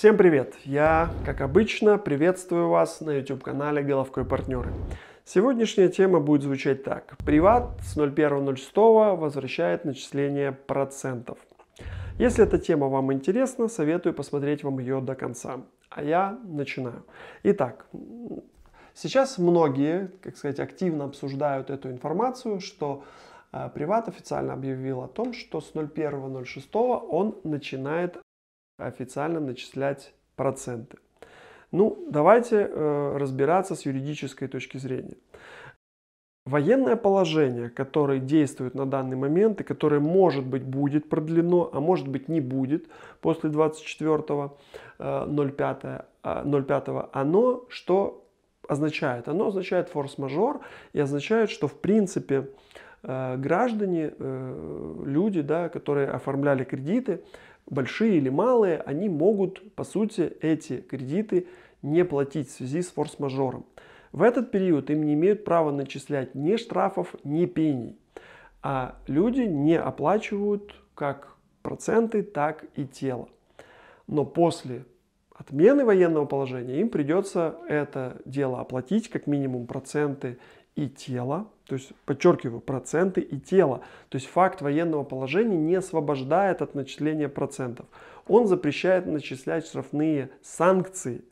Всем привет! Я, как обычно, приветствую вас на YouTube-канале Головкой Партнеры. Сегодняшняя тема будет звучать так. Приват с 01.06 возвращает начисление процентов. Если эта тема вам интересна, советую посмотреть вам ее до конца. А я начинаю. Итак, сейчас многие, как сказать, активно обсуждают эту информацию, что э, Приват официально объявил о том, что с 01.06 он начинает официально начислять проценты. Ну, давайте э, разбираться с юридической точки зрения. Военное положение, которое действует на данный момент и которое, может быть, будет продлено, а может быть, не будет после 24.05, э, а, оно что означает? Оно означает форс-мажор и означает, что, в принципе, э, граждане, э, люди, да, которые оформляли кредиты, большие или малые, они могут, по сути, эти кредиты не платить в связи с форс-мажором. В этот период им не имеют права начислять ни штрафов, ни пений. А люди не оплачивают как проценты, так и тело. Но после отмены военного положения им придется это дело оплатить, как минимум проценты и тело, то есть, подчеркиваю, проценты и тело. То есть факт военного положения не освобождает от начисления процентов. Он запрещает начислять штрафные санкции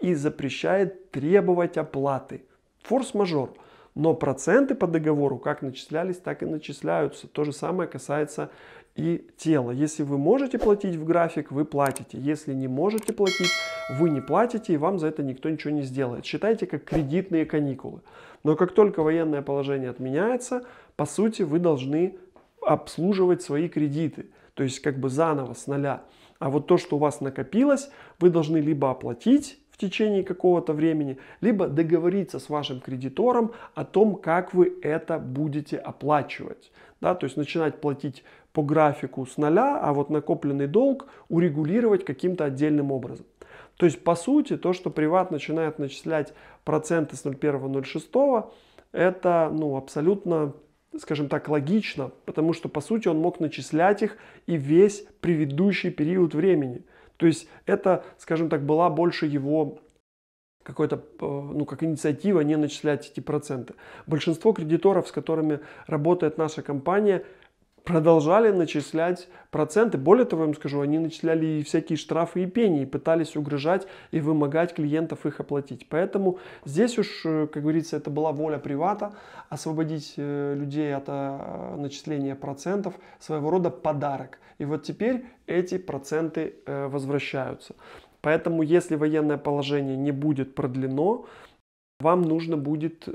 и запрещает требовать оплаты. Форс-мажор – но проценты по договору как начислялись, так и начисляются. То же самое касается и тела. Если вы можете платить в график, вы платите. Если не можете платить, вы не платите, и вам за это никто ничего не сделает. Считайте как кредитные каникулы. Но как только военное положение отменяется, по сути, вы должны обслуживать свои кредиты. То есть как бы заново, с нуля. А вот то, что у вас накопилось, вы должны либо оплатить, в течение какого-то времени, либо договориться с вашим кредитором о том, как вы это будете оплачивать. Да, то есть начинать платить по графику с нуля, а вот накопленный долг урегулировать каким-то отдельным образом. То есть, по сути, то, что приват начинает начислять проценты с 01.06, это ну, абсолютно, скажем так, логично, потому что, по сути, он мог начислять их и весь предыдущий период времени – то есть это, скажем так, была больше его какой-то, э, ну, как инициатива не начислять эти проценты. Большинство кредиторов, с которыми работает наша компания, продолжали начислять проценты. Более того, я вам скажу, они начисляли и всякие штрафы и пени, и пытались угрожать и вымогать клиентов их оплатить. Поэтому здесь уж, э, как говорится, это была воля привата освободить э, людей от э, начисления процентов, своего рода подарок. И вот теперь эти проценты возвращаются. Поэтому, если военное положение не будет продлено, вам нужно будет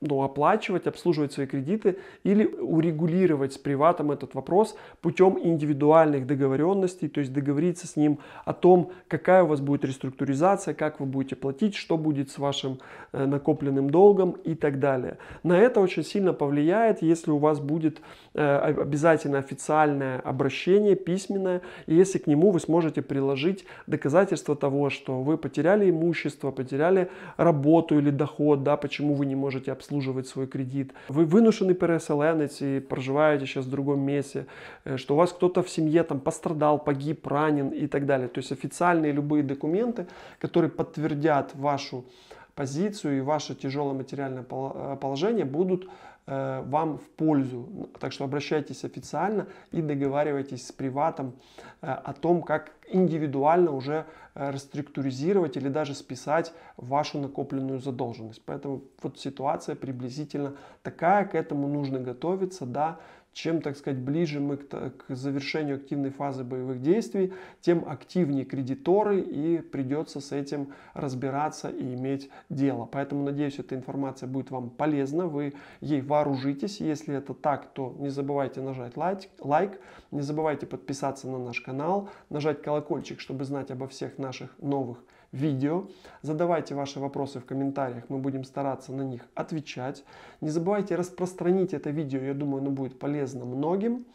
ну оплачивать обслуживать свои кредиты или урегулировать с приватом этот вопрос путем индивидуальных договоренностей, то есть договориться с ним о том, какая у вас будет реструктуризация, как вы будете платить, что будет с вашим э, накопленным долгом и так далее. На это очень сильно повлияет, если у вас будет э, обязательно официальное обращение, письменное, и если к нему вы сможете приложить доказательства того, что вы потеряли имущество, потеряли работу или доход, да, почему вы не можете обслуживать обслуживать свой кредит, вы вынуждены переселенец и проживаете сейчас в другом месте, э, что у вас кто-то в семье там пострадал, погиб, ранен и так далее. То есть официальные любые документы, которые подтвердят вашу позицию и ваше тяжелое материальное э, положение будут э, вам в пользу. Так что обращайтесь официально и договаривайтесь с приватом о том, как индивидуально уже э, реструктуризировать или даже списать вашу накопленную задолженность. Поэтому вот ситуация приблизительно такая, к этому нужно готовиться, да, чем, так сказать, ближе мы к, к завершению активной фазы боевых действий, тем активнее кредиторы и придется с этим разбираться и иметь дело. Поэтому, надеюсь, эта информация будет вам полезна, вы ей вооружитесь. Если это так, то не забывайте нажать лайк, лайк не забывайте подписаться на наш канал, нажать колокольчик, колокольчик, чтобы знать обо всех наших новых видео. Задавайте ваши вопросы в комментариях, мы будем стараться на них отвечать. Не забывайте распространить это видео, я думаю, оно будет полезно многим.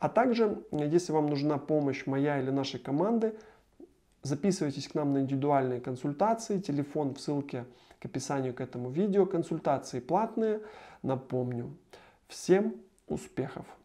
А также, если вам нужна помощь моя или нашей команды, записывайтесь к нам на индивидуальные консультации. Телефон в ссылке к описанию к этому видео. Консультации платные, напомню. Всем успехов!